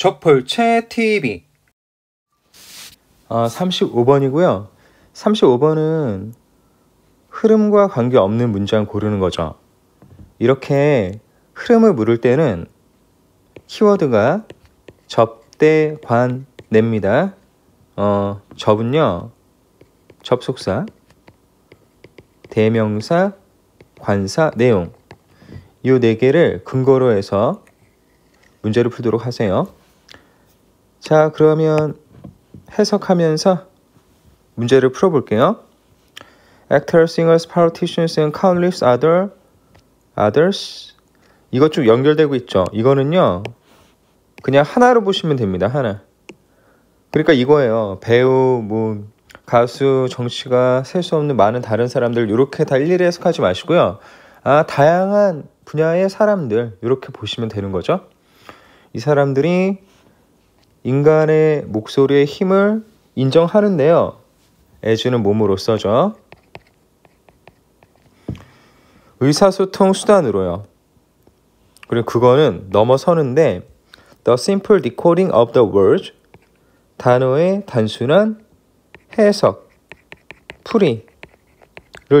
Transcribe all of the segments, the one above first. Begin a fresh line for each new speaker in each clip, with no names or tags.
저폴체 TV 아, 35번이고요. 35번은 흐름과 관계없는 문장 고르는 거죠. 이렇게 흐름을 물을 때는 키워드가 접대관냅니다. 어, 접은요. 접속사, 대명사, 관사, 내용 이 네 개를 근거로 해서 문제를 풀도록 하세요. 자, 그러면 해석하면서 문제를 풀어볼게요. Actors, singers, politicians, and countless other, others. 이것 쭉 연결되고 있죠. 이거는요. 그냥 하나로 보시면 됩니다. 하나. 그러니까 이거예요. 배우, 뭐, 가수, 정치가 셀 수 없는 많은 다른 사람들 이렇게 다 일일이 해석하지 마시고요. 아, 다양한 분야의 사람들 이렇게 보시면 되는 거죠. 이 사람들이 인간의 목소리의 힘을 인정하는데요. 애주는 몸으로 써죠. 의사소통 수단으로요. 그리고 그거는 넘어서는데 The simple decoding of the words 단어의 단순한 해석, 풀이를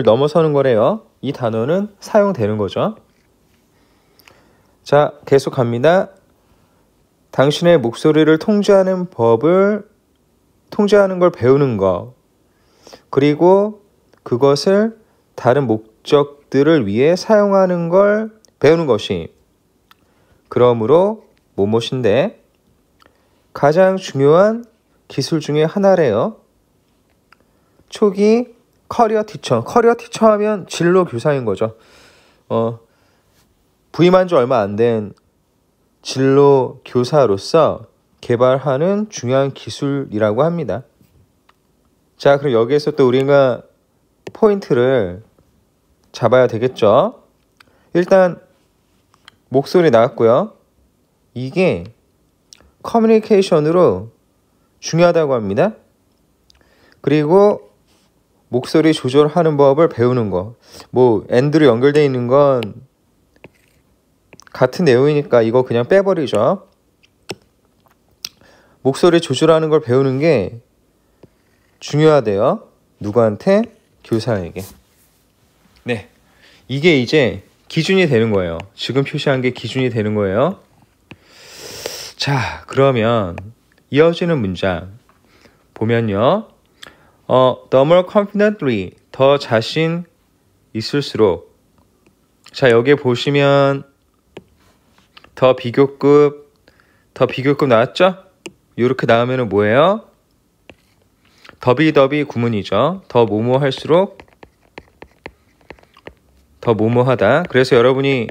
넘어서는 거래요. 이 단어는 사용되는 거죠. 자, 계속 갑니다. 당신의 목소리를 통제하는 법을 통제하는 걸 배우는 것. 그리고 그것을 다른 목적들을 위해 사용하는 걸 배우는 것이 그러므로 무엇인데 가장 중요한 기술 중의 하나래요. 초기 커리어 티처. 커리어 티처 하면 진로 교사인 거죠. 어, 부임한 지 얼마 안된 진로 교사로서 개발하는 중요한 기술이라고 합니다. 자, 그럼 여기에서 또 우리가 포인트를 잡아야 되겠죠? 일단 목소리 나왔고요. 이게 커뮤니케이션으로 중요하다고 합니다. 그리고 목소리 조절하는 법을 배우는 거. 뭐 엔드로 연결되어 있는 건 같은 내용이니까 이거 그냥 빼버리죠. 목소리 조절하는 걸 배우는 게 중요하대요. 누구한테? 교사에게. 네. 이게 이제 기준이 되는 거예요. 지금 표시한 게 기준이 되는 거예요. 자, 그러면 이어지는 문장 보면요. 어, the more confidently, 더 자신 있을수록. 자, 여기 보시면 더 비교급, 더 비교급 나왔죠? 요렇게 나오면 뭐예요? 더비더비 구문이죠. 더 뭐뭐 할수록 더 뭐뭐하다. 그래서 여러분이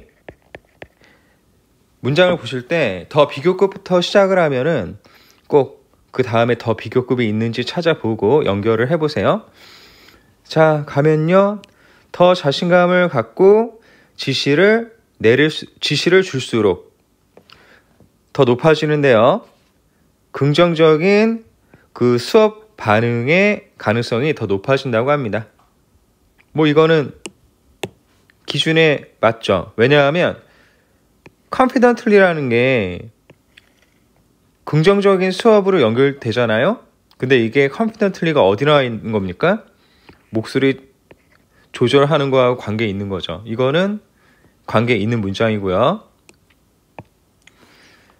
문장을 보실 때 더 비교급부터 시작을 하면은 꼭 그 다음에 더 비교급이 있는지 찾아보고 연결을 해보세요. 자, 가면요. 더 자신감을 갖고 지시를 내릴 수, 지시를 줄수록 더 높아지는데요. 긍정적인 그 수업 반응의 가능성이 더 높아진다고 합니다. 뭐 이거는 기준에 맞죠. 왜냐하면 confidently라는 게 긍정적인 수업으로 연결되잖아요. 근데 이게 confidently가 어디 나와 있는 겁니까? 목소리 조절하는 거하고 관계 있는 거죠. 이거는 관계 있는 문장이고요.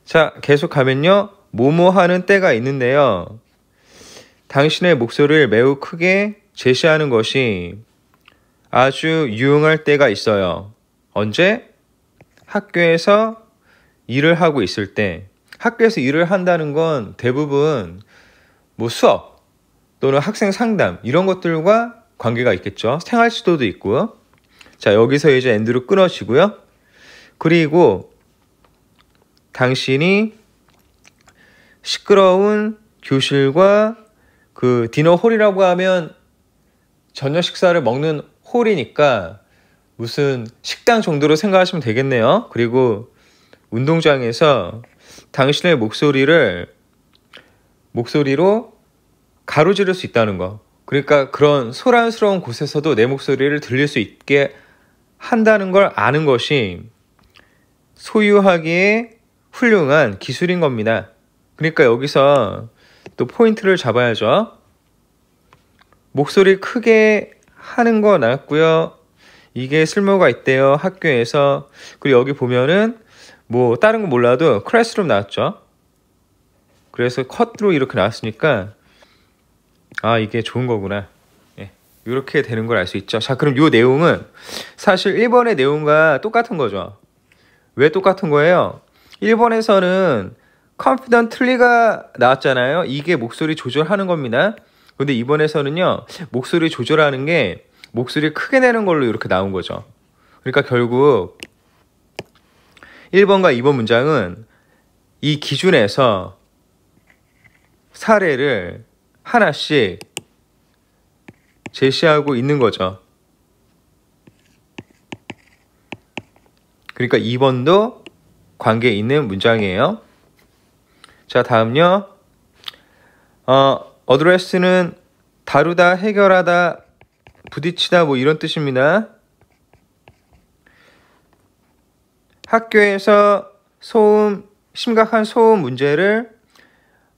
자, 계속 가면요. 모모 하는 때가 있는데요. 당신의 목소리를 매우 크게 제시하는 것이 아주 유용할 때가 있어요. 언제? 학교에서 일을 하고 있을 때. 학교에서 일을 한다는 건 대부분 뭐 수업 또는 학생 상담 이런 것들과 관계가 있겠죠. 생활 지도도 있고요. 자, 여기서 이제 엔드로 끊어지고요. 그리고 당신이 시끄러운 교실과 그 디너 홀이라고 하면 저녁 식사를 먹는 홀이니까 무슨 식당 정도로 생각하시면 되겠네요. 그리고 운동장에서 당신의 목소리를 목소리로 가로지를 수 있다는 거. 그러니까 그런 소란스러운 곳에서도 내 목소리를 들릴 수 있게 한다는 걸 아는 것이 소유하기에 훌륭한 기술인 겁니다. 그러니까 여기서 또 포인트를 잡아야죠. 목소리 크게 하는 거나왔고요 이게 쓸모가 있대요. 학교에서. 그리고 여기 보면은 뭐 다른 거 몰라도 클래스룸 나왔죠. 그래서 컷으로 이렇게 나왔으니까 아 이게 좋은 거구나. 예. 이렇게 되는 걸 알 수 있죠. 자 그럼 요 내용은 사실 1번의 내용과 똑같은 거죠. 왜 똑같은 거예요? 1번에서는 컴 o n f i d 가 나왔잖아요. 이게 목소리 조절하는 겁니다. 근데 이번에서는요. 목소리 조절하는 게 목소리 크게 내는 걸로 이렇게 나온 거죠. 그러니까 결국 1번과 2번 문장은 이 기준에서 사례를 하나씩 제시하고 있는 거죠. 그러니까 2번도 관계 있는 문장이에요. 자, 다음요. 어, address는 다루다, 해결하다, 부딪히다 뭐 이런 뜻입니다. 학교에서 소음, 심각한 소음 문제를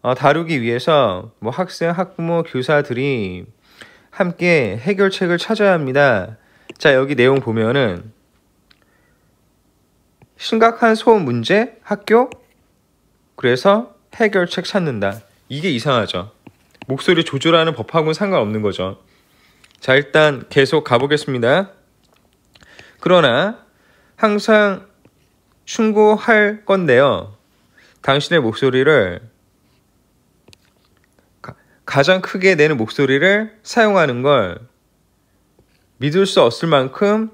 어, 다루기 위해서 뭐 학생, 학부모, 교사들이 함께 해결책을 찾아야 합니다. 자, 여기 내용 보면은 심각한 소음 문제, 학교. 그래서 해결책 찾는다. 이게 이상하죠. 목소리 조절하는 법하고는 상관없는 거죠. 자, 일단 계속 가보겠습니다. 그러나 항상 충고할 건데요. 당신의 목소리를 가장 크게 내는 목소리를 사용하는 걸 믿을 수 없을 만큼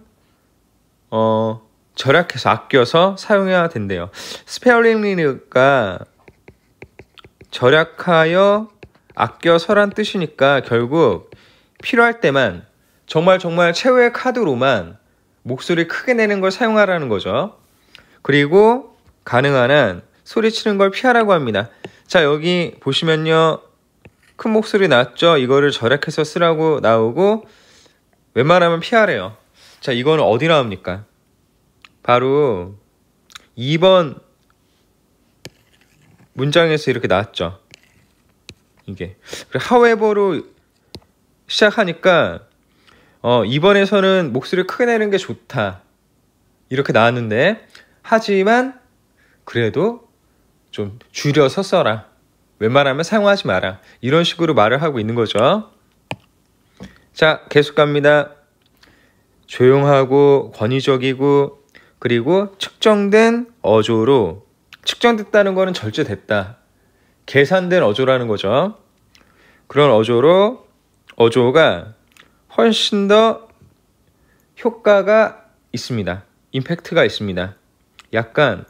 어, 절약해서 아껴서 사용해야 된대요. 스페어링리가 니 절약하여 아껴서란 뜻이니까 결국 필요할 때만 정말 정말 최후의 카드로만 목소리 크게 내는 걸 사용하라는 거죠. 그리고 가능한 한 소리치는 걸 피하라고 합니다. 자 여기 보시면요. 큰 목소리 났죠 이거를 절약해서 쓰라고 나오고 웬만하면 피하래요. 자 이거는 어디 나옵니까? 바로 2번 문장에서 이렇게 나왔죠. 이게 하웨버로 시작하니까 어, 이번에서는 목소리를 크게 내는 게 좋다 이렇게 나왔는데 하지만 그래도 좀 줄여서 써라 웬만하면 사용하지 마라 이런 식으로 말을 하고 있는 거죠. 자 계속 갑니다. 조용하고 권위적이고 그리고 측정된 어조로 측정됐다는 거는 절제됐다. 계산된 어조라는 거죠. 그런 어조로 어조가 훨씬 더 효과가 있습니다. 임팩트가 있습니다. 약간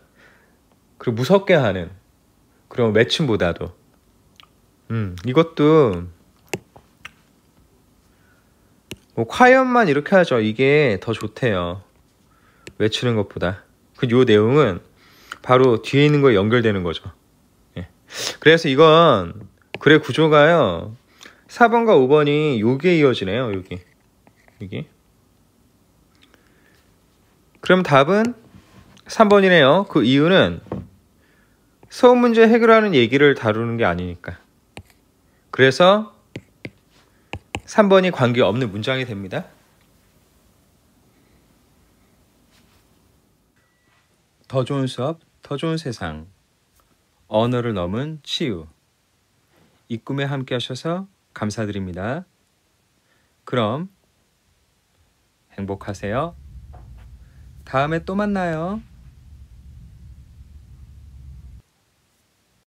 그 무섭게 하는 그런 매침보다도음 이것도 뭐 과연만 이렇게 하죠. 이게 더 좋대요. 외치는 것보다 그 요 내용은 바로 뒤에 있는 거에 연결되는 거죠. 예. 그래서 이건 글의 구조가요. 4번과 5번이 여기에 이어지네요. 여기. 여기. 그럼 답은 3번이네요. 그 이유는 수업 문제 해결하는 얘기를 다루는 게 아니니까. 그래서 3번이 관계없는 문장이 됩니다. 더 좋은 수업, 더 좋은 세상. 언어를 넘은 치유. 이 꿈에 함께 하셔서 감사드립니다. 그럼 행복하세요. 다음에 또 만나요.